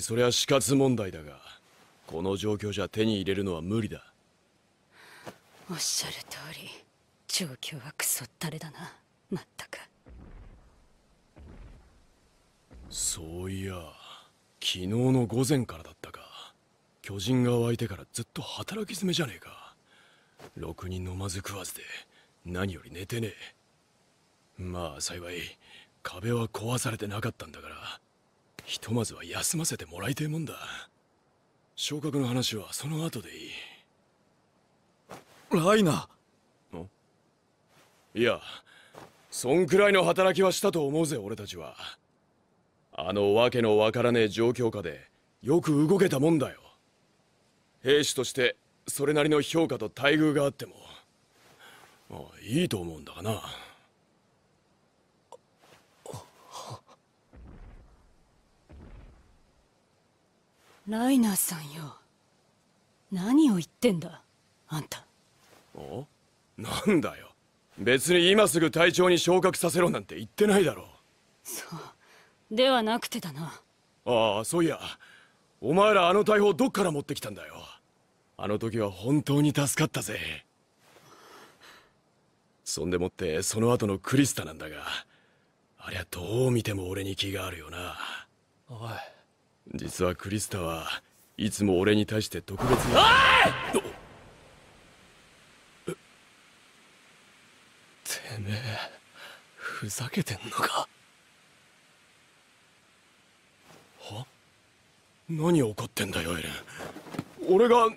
そりゃ死活問題だがこの状況じゃ手に入れるのは無理だおっしゃる通り状況はクソったれだなまったくそういや昨日の午前からだったか巨人が湧いてからずっと働き詰めじゃねえかろくに飲まず食わずで何より寝てねえまあ幸い壁は壊されてなかったんだからひとまずは休ませてもらいてえもんだ昇格の話はその後でいいライナいやそんくらいの働きはしたと思うぜ俺たちはあのわけのわからねえ状況下でよく動けたもんだよ兵士としてそれなりの評価と待遇があってもあいいと思うんだがなライナーさんよ何を言ってんだあんたおなんだよ別に今すぐ隊長に昇格させろなんて言ってないだろうそうではなくてだなああそういやお前らあの大砲どっから持ってきたんだよあの時は本当に助かったぜそんでもってその後のクリスタなんだがありゃどう見ても俺に気があるよなおい実はクリスタはいつも俺に対して特別なおいてめえふざけてんのかは何怒ってんだよエレン俺が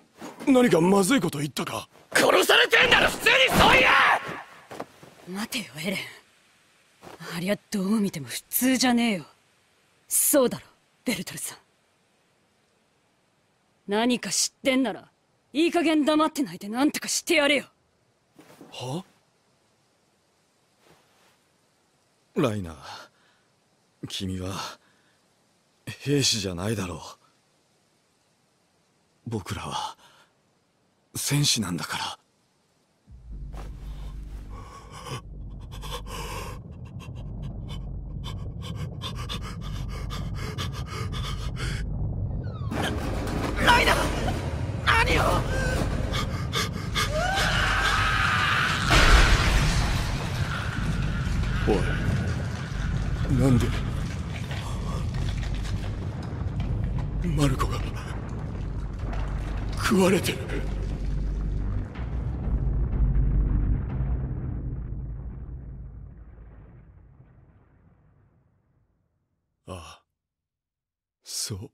何かまずいこと言ったか殺されてんだろ普通にそう言う待てよエレンありゃどう見ても普通じゃねえよそうだろベルトルさん何か知ってんならいい加減黙ってないで何とかしてやれよはライナー君は兵士じゃないだろう僕らは戦士なんだから何をおいなんでマルコが食われてるああそう